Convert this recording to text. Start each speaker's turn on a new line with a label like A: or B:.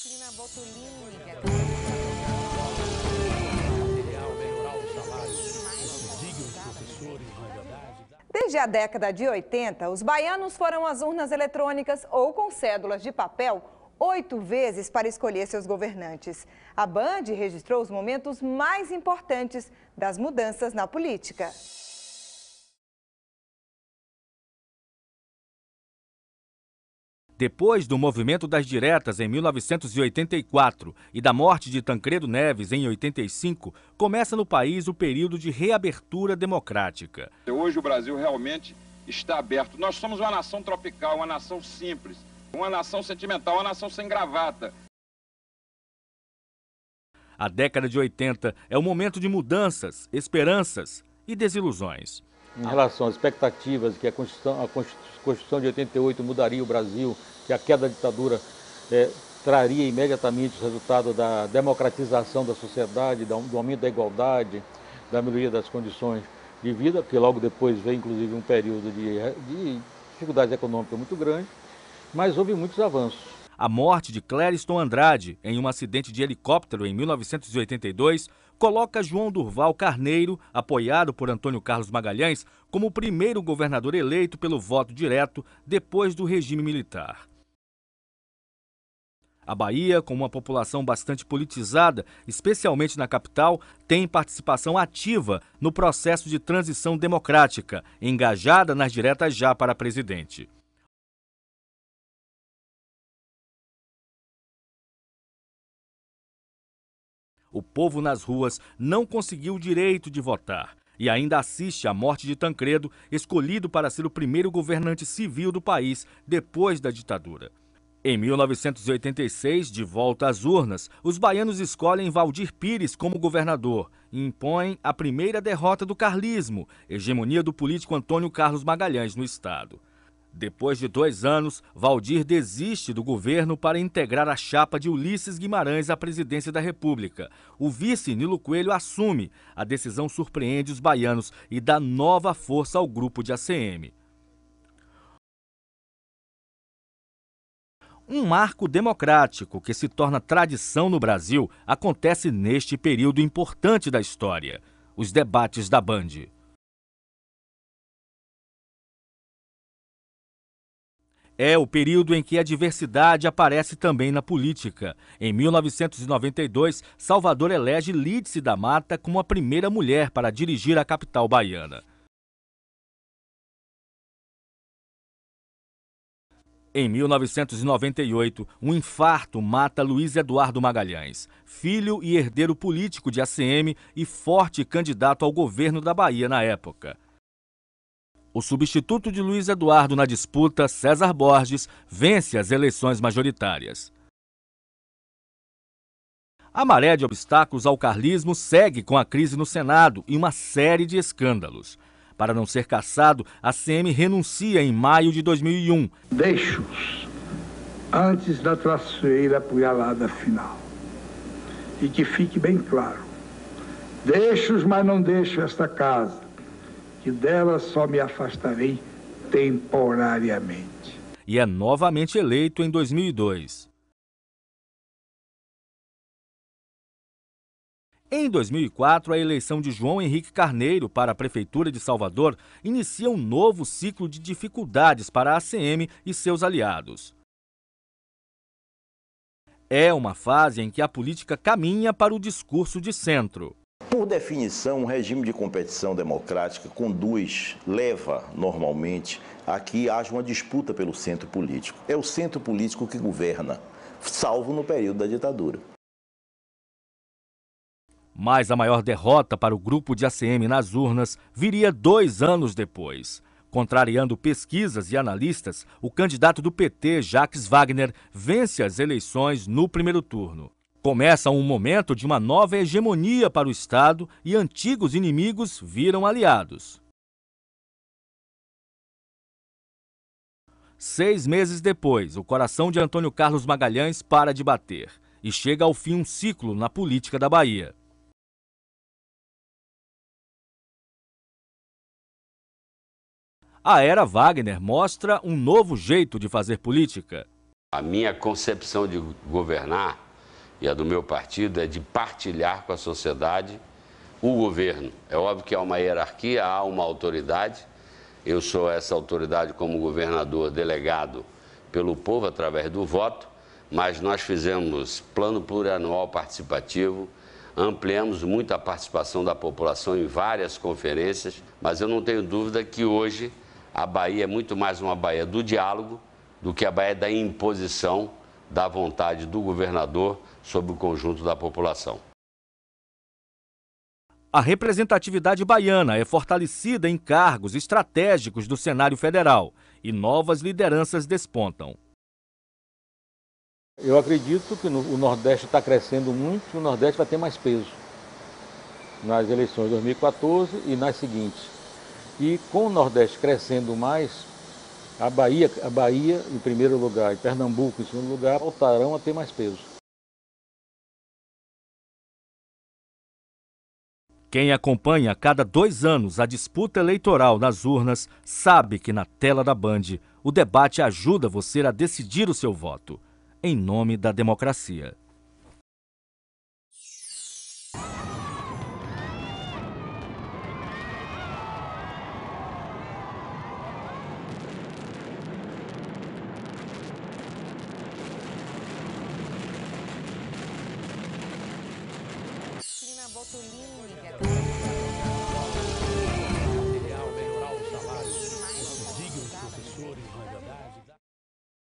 A: É Desde a década de 80, os baianos foram às urnas eletrônicas ou com cédulas de papel oito vezes para escolher seus governantes. A Band registrou os momentos
B: mais importantes das mudanças na política. Depois do movimento das diretas em 1984 e da morte de Tancredo Neves em 85,
A: começa no país o período de reabertura democrática.
B: Hoje o Brasil
A: realmente está aberto. Nós somos uma nação tropical, uma nação simples, uma nação sentimental, uma nação sem gravata. A década de 80 é o momento de mudanças, esperanças e desilusões em relação às expectativas que a Constituição, a Constituição de 88 mudaria o Brasil, que a queda da ditadura é, traria imediatamente o resultado da democratização da sociedade, do aumento da igualdade, da melhoria das condições de vida, que logo depois veio inclusive um período de, de dificuldades econômicas muito grande, mas houve muitos avanços. A morte de Clériston Andrade em um acidente de helicóptero em 1982 coloca João Durval Carneiro, apoiado por Antônio Carlos Magalhães, como o primeiro governador eleito pelo voto direto depois do regime militar. A Bahia, com uma população bastante politizada, especialmente na capital, tem participação ativa no processo de transição democrática, engajada
B: nas diretas já para presidente. O povo nas ruas não conseguiu o direito de votar e ainda assiste à morte de Tancredo,
A: escolhido para ser o primeiro governante civil do país depois da ditadura. Em 1986, de volta às urnas, os baianos escolhem Valdir Pires como governador e impõem a primeira derrota do carlismo, hegemonia do político Antônio Carlos Magalhães no estado. Depois de dois anos, Valdir desiste do governo para integrar a chapa de Ulisses Guimarães à presidência da República. O vice Nilo Coelho assume. A decisão surpreende os baianos e dá nova força ao grupo de ACM. Um marco democrático que se torna tradição no Brasil acontece neste período
B: importante da história: os debates da Band. É o período em que a diversidade
A: aparece também na política. Em 1992, Salvador elege Lídice
B: da Mata como a primeira mulher para dirigir a capital baiana. Em 1998,
A: um infarto mata Luiz Eduardo Magalhães, filho e herdeiro político de ACM e forte candidato ao governo da Bahia na época. O substituto de Luiz Eduardo na disputa, César Borges, vence as eleições majoritárias. A maré de obstáculos ao carlismo segue com a crise no Senado e uma série de escândalos. Para não ser caçado, a CM renuncia em maio de 2001. Deixo-os antes da traçoeira apunhalada final. E que fique bem claro. deixo-os, mas não deixo esta casa que dela só me afastarei
B: temporariamente. E é novamente eleito em 2002. Em 2004, a eleição de João Henrique Carneiro para a Prefeitura de Salvador inicia um
A: novo ciclo de dificuldades para a ACM e seus aliados. É uma fase em que a política caminha para o discurso de centro definição, um regime de competição democrática conduz, leva normalmente a que haja uma disputa pelo centro político. É o centro político que governa, salvo no período da ditadura. Mas a maior derrota para o grupo de ACM nas urnas viria dois anos depois. Contrariando pesquisas e analistas, o candidato do PT, Jacques Wagner, vence as eleições no primeiro turno. Começa um momento de uma nova hegemonia para
B: o Estado e antigos inimigos viram aliados. Seis meses depois, o coração de Antônio Carlos Magalhães para de bater e chega ao fim um ciclo na política da Bahia. A era Wagner mostra um novo jeito de fazer política. A minha
A: concepção de governar e a do meu partido é de partilhar com a sociedade o governo. É óbvio que há uma hierarquia, há uma autoridade. Eu sou essa autoridade como governador delegado pelo povo através do voto, mas nós fizemos plano plurianual participativo, ampliamos muito a participação da população em várias conferências, mas eu não tenho dúvida que hoje a Bahia é muito mais uma Bahia do diálogo do que a Bahia da imposição da vontade do governador sobre o conjunto da população. A representatividade baiana é fortalecida em cargos estratégicos do cenário federal e novas lideranças despontam. Eu acredito que no, o Nordeste está crescendo muito e o Nordeste vai ter mais peso nas eleições de 2014 e nas seguintes. E com o Nordeste
B: crescendo mais, a Bahia, a Bahia em primeiro lugar e Pernambuco em segundo lugar voltarão a ter mais peso. Quem acompanha a cada dois anos a disputa eleitoral nas urnas
A: sabe que na tela da Band o debate ajuda você a decidir o seu voto, em nome da democracia.
B: Tulin.